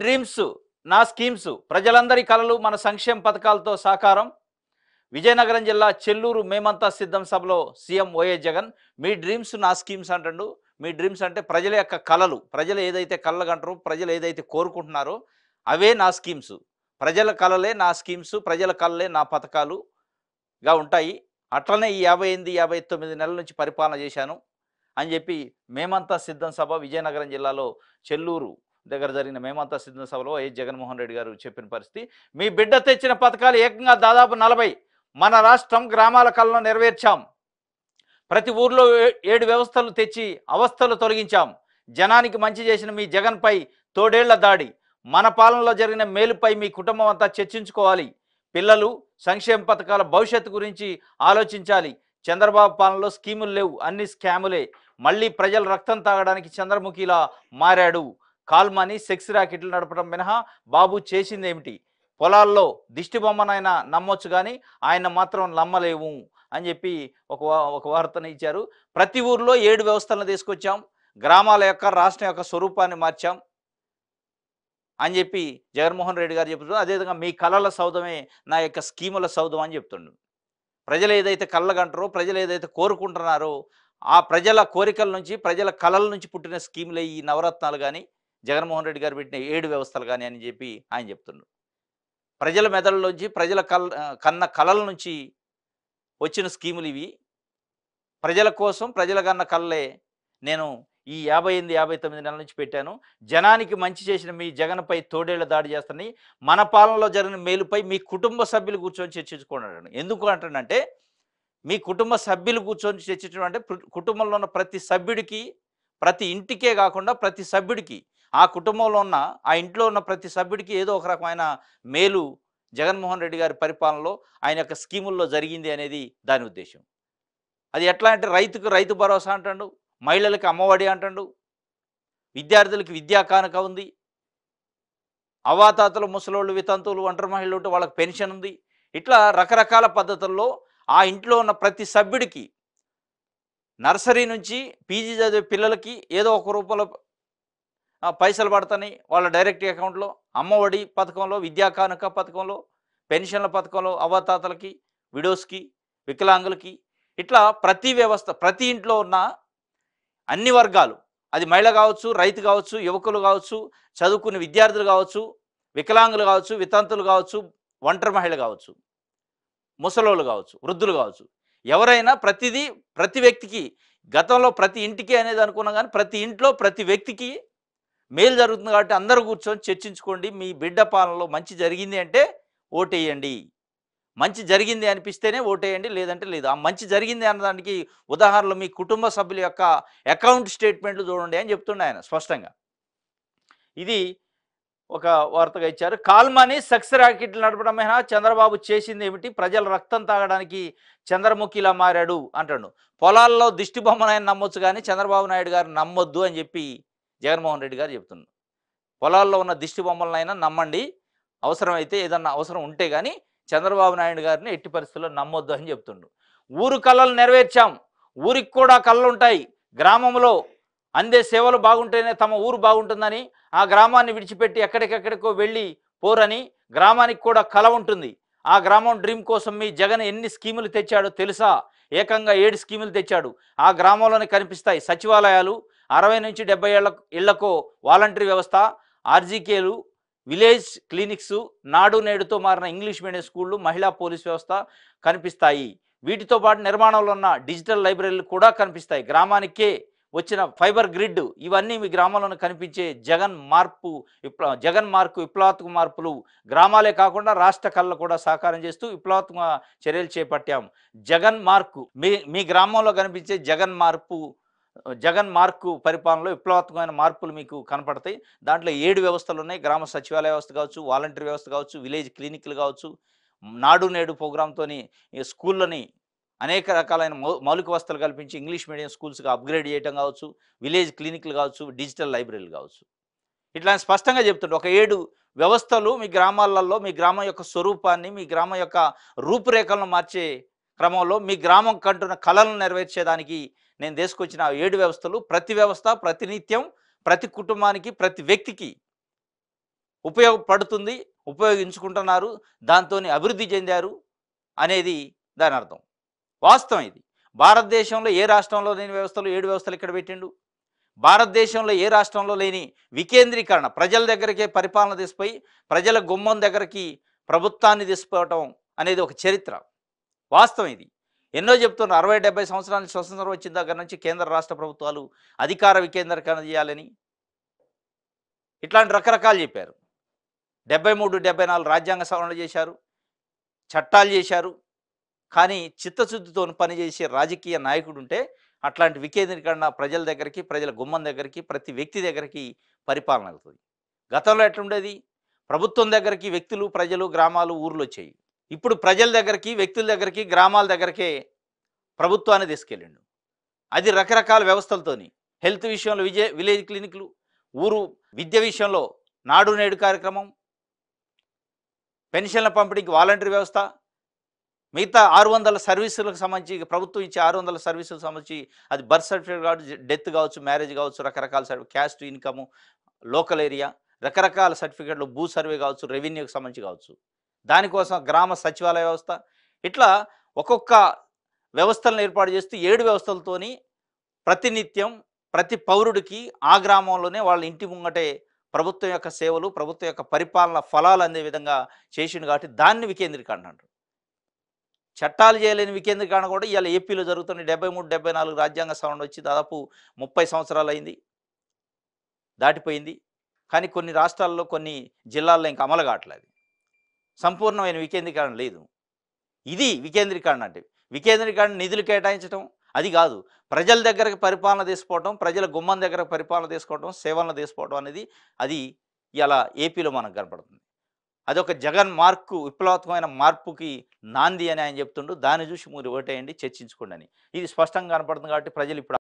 dreams నా schemes ప్రజలందరి కలలు మన సంక్షేమ పథకాలతో సాకారం విజయనగరం జిల్లా చెల్లూరు మేమంతా సిద్ధం సభలో సీఎం ఓఎస్ జగన్ మీ డ్రీమ్స్ నా స్కీమ్స్ అంటాడు మీ డ్రీమ్స్ అంటే ప్రజల యొక్క కళలు ప్రజలు ఏదైతే కళ్ళగంటారో ప్రజలు ఏదైతే కోరుకుంటున్నారో అవే నా స్కీమ్స్ ప్రజల కళలే నా స్కీమ్స్ ప్రజల కళలే నా పథకాలుగా ఉంటాయి అట్లనే ఈ యాభై ఎనిమిది యాభై తొమ్మిది నెలల నుంచి పరిపాలన చేశాను అని చెప్పి మేమంతా సిద్ధం సభ విజయనగరం జిల్లాలో చెల్లూరు దగ్గర జరిగిన మేమంతా సిద్ధ సభలో ఏ జగన్మోహన్ రెడ్డి గారు చెప్పిన పరిస్థితి మీ బిడ్డ తెచ్చిన పథకాలు ఏకంగా దాదాపు నలభై మన రాష్ట్రం గ్రామాల కళ్ళలో నెరవేర్చాం ప్రతి ఊర్లో ఏడు వ్యవస్థలు తెచ్చి అవస్థలు తొలగించాం జనానికి మంచి చేసిన మీ జగన్పై తోడేళ్ల దాడి మన పాలనలో జరిగిన మేలుపై మీ కుటుంబం అంతా చర్చించుకోవాలి పిల్లలు సంక్షేమ పథకాల భవిష్యత్తు గురించి ఆలోచించాలి చంద్రబాబు పాలనలో స్కీములు లేవు అన్ని స్కాములే మళ్ళీ ప్రజల రక్తం తాగడానికి చంద్రముఖిలా మారాడు కాల్మని సెక్స్ ర్యాకెట్లు నడపడం మినహా బాబు చేసింది ఏమిటి పొలాల్లో దిష్టి బొమ్మనైనా నమ్మొచ్చు కానీ ఆయన మాత్రం నమ్మలేము అని చెప్పి ఒక ఒక వార్తను ఇచ్చారు ప్రతి ఊర్లో ఏడు వ్యవస్థలను తీసుకొచ్చాం గ్రామాల యొక్క రాష్ట్రం యొక్క స్వరూపాన్ని మార్చాం అని చెప్పి జగన్మోహన్ రెడ్డి గారు చెప్తున్నారు అదేవిధంగా మీ కళల సౌధమే నా యొక్క స్కీముల సౌధం అని చెప్తుండ్రు ప్రజలు ఏదైతే కళ్ళగంటారో ప్రజలు ఏదైతే కోరుకుంటున్నారో ఆ ప్రజల కోరికల నుంచి ప్రజల కళల నుంచి పుట్టిన స్కీములే ఈ నవరత్నాలు కానీ జగన్మోహన్ రెడ్డి గారు పెట్టిన ఏడు వ్యవస్థలు కానీ అని చెప్పి ఆయన చెప్తున్నారు ప్రజల మెదడులోంచి ప్రజల కల్ కన్న కళల నుంచి వచ్చిన స్కీములు ఇవి ప్రజల కోసం ప్రజల కన్న కళ్ళే నేను ఈ యాభై ఎనిమిది యాభై తొమ్మిది నెలల నుంచి పెట్టాను జనానికి మంచి చేసిన మీ జగన్పై తోడేళ్ల దాడి చేస్తానని మన పాలనలో జరిగిన మేలుపై మీ కుటుంబ సభ్యులు కూర్చొని చర్చించుకున్నాడు ఎందుకు అంటానంటే మీ కుటుంబ సభ్యులు కూర్చొని చర్చించడం అంటే కుటుంబంలో ఉన్న ప్రతి సభ్యుడికి ప్రతి ఇంటికే కాకుండా ప్రతి సభ్యుడికి ఆ కుటుంబంలో ఉన్న ఆ ఇంట్లో ఉన్న ప్రతి సభ్యుడికి ఏదో ఒక రకమైన మేలు జగన్మోహన్ రెడ్డి గారి పరిపాలనలో ఆయన యొక్క స్కీముల్లో జరిగింది అనేది దాని ఉద్దేశం అది ఎట్లా అంటే రైతుకు రైతు భరోసా అంటాడు మహిళలకు అమ్మఒడి అంటాడు విద్యార్థులకు విద్యా కానుక ఉంది అవాతాతలు ముసలోళ్ళు వితంతువులు ఒంటరి మహిళలు వాళ్ళకి పెన్షన్ ఉంది ఇట్లా రకరకాల పద్ధతుల్లో ఆ ఇంట్లో ఉన్న ప్రతి సభ్యుడికి నర్సరీ నుంచి పీజీ చదివే పిల్లలకి ఏదో ఒక రూపంలో పైసలు పడతాయి వాళ్ళ డైరెక్ట్ అకౌంట్లో అమ్మఒడి పథకంలో విద్యా కానుక పథకంలో పెన్షన్ల పథకంలో అవతాతలకి విడోస్కి వికలాంగులకి ఇట్లా ప్రతి వ్యవస్థ ప్రతి ఇంట్లో ఉన్న అన్ని వర్గాలు అది మహిళ కావచ్చు రైతు కావచ్చు యువకులు కావచ్చు చదువుకునే విద్యార్థులు కావచ్చు వికలాంగులు కావచ్చు వితంతులు కావచ్చు ఒంటరి మహిళ కావచ్చు ముసలోళ్ళు కావచ్చు వృద్ధులు కావచ్చు ఎవరైనా ప్రతిదీ ప్రతి వ్యక్తికి గతంలో ప్రతి ఇంటికి అనేది అనుకున్నాం కానీ ప్రతి ఇంట్లో ప్రతి వ్యక్తికి మేలు జరుగుతుంది కాబట్టి అందరూ కూర్చొని చర్చించుకోండి మీ బిడ్డ పాలనలో మంచి జరిగింది అంటే ఓటేయండి మంచి జరిగింది అనిపిస్తేనే ఓటేయండి లేదంటే లేదు ఆ మంచి జరిగింది అన్నదానికి ఉదాహరణలు మీ కుటుంబ సభ్యుల యొక్క అకౌంట్ స్టేట్మెంట్లు చూడండి అని చెప్తుండే ఆయన స్పష్టంగా ఇది ఒక వార్తగా ఇచ్చారు కాల్మని సక్స్ రాకెట్లు నడపడమైనా చంద్రబాబు చేసింది ఏమిటి ప్రజల రక్తం తాగడానికి చంద్రముఖిలా మారాడు అంటాడు పొలాల్లో దిష్టిబొమ్మనైనా నమ్మొచ్చు కానీ చంద్రబాబు నాయుడు గారు నమ్మొద్దు అని చెప్పి జగన్మోహన్ రెడ్డి గారు చెప్తున్నారు పొలాల్లో ఉన్న దిష్టి బొమ్మలనైనా నమ్మండి అవసరమైతే ఏదన్నా అవసరం ఉంటే కానీ చంద్రబాబు నాయుడు గారిని ఎట్టి పరిస్థితుల్లో నమ్మొద్దు అని చెప్తుండు ఊరు కళలు నెరవేర్చాం ఊరికి కూడా కళ్ళు ఉంటాయి గ్రామంలో అందే సేవలు బాగుంటేనే తమ ఊరు బాగుంటుందని ఆ గ్రామాన్ని విడిచిపెట్టి ఎక్కడికెక్కడికో వెళ్ళి పోరని గ్రామానికి కూడా కళ ఉంటుంది ఆ గ్రామం డ్రీమ్ కోసం మీ జగన్ ఎన్ని స్కీములు తెచ్చాడో తెలుసా ఏకంగా ఏడు స్కీములు తెచ్చాడు ఆ గ్రామంలోనే కనిపిస్తాయి సచివాలయాలు అరవై నుంచి డెబ్బై ఏళ్ల ఇళ్లకు వాలంటరీ వ్యవస్థ ఆర్జీకేలు విలేజ్ క్లినిక్స్ నాడు నేడుతో మారిన ఇంగ్లీష్ మీడియం స్కూళ్ళు మహిళా పోలీస్ వ్యవస్థ కనిపిస్తాయి వీటితో పాటు నిర్మాణంలో ఉన్న డిజిటల్ లైబ్రరీలు కూడా కనిపిస్తాయి గ్రామానికే వచ్చిన ఫైబర్ గ్రిడ్ ఇవన్నీ మీ గ్రామంలోనే కనిపించే జగన్ మార్పు విప్ల జగన్ మార్పు విప్లవాత్మక మార్పులు గ్రామాలే కాకుండా రాష్ట్ర కళ్ళ కూడా సహకారం చేస్తూ విప్లవాత్మక చర్యలు చేపట్టాము జగన్ మార్పు మీ మీ గ్రామంలో కనిపించే జగన్ మార్పు జగన్ మార్కు పరిపాలనలో విప్లవాత్మకమైన మార్పులు మీకు కనపడతాయి దాంట్లో ఏడు వ్యవస్థలు ఉన్నాయి గ్రామ సచివాలయ వ్యవస్థ కావచ్చు వాలంటీర్ వ్యవస్థ కావచ్చు విలేజ్ క్లినిక్లు కావచ్చు నాడు నేడు ప్రోగ్రామ్తోని స్కూళ్ళని అనేక రకాలైన మౌలిక వస్తువులు కల్పించి ఇంగ్లీష్ మీడియం స్కూల్స్గా అప్గ్రేడ్ చేయడం కావచ్చు విలేజ్ క్లినిక్లు కావచ్చు డిజిటల్ లైబ్రరీలు కావచ్చు ఇట్లా స్పష్టంగా చెప్తుంటే ఒక ఏడు వ్యవస్థలు మీ గ్రామాలలో మీ గ్రామం యొక్క స్వరూపాన్ని మీ గ్రామం యొక్క రూపురేఖలను మార్చే క్రమంలో మీ గ్రామం కంటున్న కళలను నెరవేర్చేదానికి నేను తీసుకొచ్చిన ఏడు వ్యవస్థలు ప్రతి వ్యవస్థ ప్రతినిత్యం ప్రతి కుటుంబానికి ప్రతి వ్యక్తికి ఉపయోగపడుతుంది ఉపయోగించుకుంటున్నారు దాంతో అభివృద్ధి చెందారు అనేది దాని అర్థం వాస్తవం ఇది భారతదేశంలో ఏ రాష్ట్రంలో లేని వ్యవస్థలు ఏడు వ్యవస్థలు ఇక్కడ పెట్టిండు భారతదేశంలో ఏ రాష్ట్రంలో లేని వికేంద్రీకరణ ప్రజల దగ్గరికే పరిపాలన తీసిపోయి ప్రజల గుమ్మం దగ్గరికి ప్రభుత్వాన్ని తీసుకోవటం అనేది ఒక చరిత్ర వాస్తవం ఇది ఎన్నో చెప్తున్నారు అరవై డెబ్బై సంవత్సరాల స్వతంత్రం వచ్చిన దగ్గర నుంచి కేంద్ర రాష్ట్ర ప్రభుత్వాలు అధికార వికేంద్రీకరణ చేయాలని ఇట్లాంటి రకరకాలు చెప్పారు డెబ్బై మూడు డెబ్బై నాలుగు రాజ్యాంగ సవరణ చేశారు చట్టాలు చేశారు కానీ చిత్తశుద్ధితో పనిచేసే రాజకీయ నాయకుడు ఉంటే అట్లాంటి వికేంద్రీకరణ ప్రజల దగ్గరికి ప్రజల గుమ్మం దగ్గరికి ప్రతి వ్యక్తి దగ్గరికి పరిపాలన అవుతుంది గతంలో ఎట్లుండేది ప్రభుత్వం దగ్గరికి వ్యక్తులు ప్రజలు గ్రామాలు ఊర్లు వచ్చాయి ఇప్పుడు ప్రజల దగ్గరికి వ్యక్తుల దగ్గరికి గ్రామాల దగ్గరకే ప్రభుత్వాన్ని తీసుకెళ్ళిండు అది రకరకాల వ్యవస్థలతోని హెల్త్ విషయంలో విజయ విలేజ్ క్లినిక్లు ఊరు విద్య విషయంలో నాడు నేడు కార్యక్రమం పెన్షన్ల పంపిణీకి వాలంటీర్ వ్యవస్థ మిగతా ఆరు వందల సర్వీసులకు సంబంధించి ప్రభుత్వం ఇచ్చే ఆరు వందల సర్వీసులకు సంబంధించి అది బర్త్ సర్టిఫికేట్ కావచ్చు డెత్ కావచ్చు మ్యారేజ్ కావచ్చు రకరకాల క్యాస్ట్ ఇన్కమ్ లోకల్ ఏరియా రకరకాల సర్టిఫికేట్లు భూ సర్వే కావచ్చు రెవెన్యూకి సంబంధించి కావచ్చు దానికోసం గ్రామ సచివాలయ వ్యవస్థ ఇట్లా ఒక్కొక్క వ్యవస్థలను ఏర్పాటు చేస్తూ ఏడు వ్యవస్థలతోని ప్రతినిత్యం ప్రతి పౌరుడికి ఆ గ్రామంలోనే వాళ్ళ ఇంటి ముంగటే ప్రభుత్వం యొక్క సేవలు ప్రభుత్వం యొక్క పరిపాలన ఫలాలు అందే విధంగా చేసిండు కాబట్టి దాన్ని వికేంద్రీకరణ అంటారు చట్టాలు చేయలేని వికేంద్రీకరణ కూడా ఇవాళ ఏపీలో జరుగుతున్న డెబ్బై మూడు డెబ్బై నాలుగు రాజ్యాంగ సవరణ వచ్చి దాదాపు ముప్పై సంవత్సరాలు అయింది దాటిపోయింది కానీ కొన్ని రాష్ట్రాల్లో కొన్ని జిల్లాల్లో ఇంకా అమలు కావట్లేదు సంపూర్ణమైన వికేంద్రీకరణ లేదు ఇది వికేంద్రీకరణ అంటే వికేంద్రీకరణ నిధులు కేటాయించడం అది కాదు ప్రజల దగ్గరకు పరిపాలన తీసుకోవడం ప్రజల గుమ్మం దగ్గర పరిపాలన తీసుకోవడం సేవలను తీసుకోవడం అనేది అది ఇలా ఏపీలో మనకు కనపడుతుంది అదొక జగన్ మార్కు విప్లవాత్మకమైన మార్పుకి నాంది అని ఆయన చెప్తుండు దాన్ని చూసి మీరు ఓటేయండి చర్చించుకోండి అని ఇది స్పష్టంగా కనపడుతుంది కాబట్టి ప్రజలు ఇప్పుడు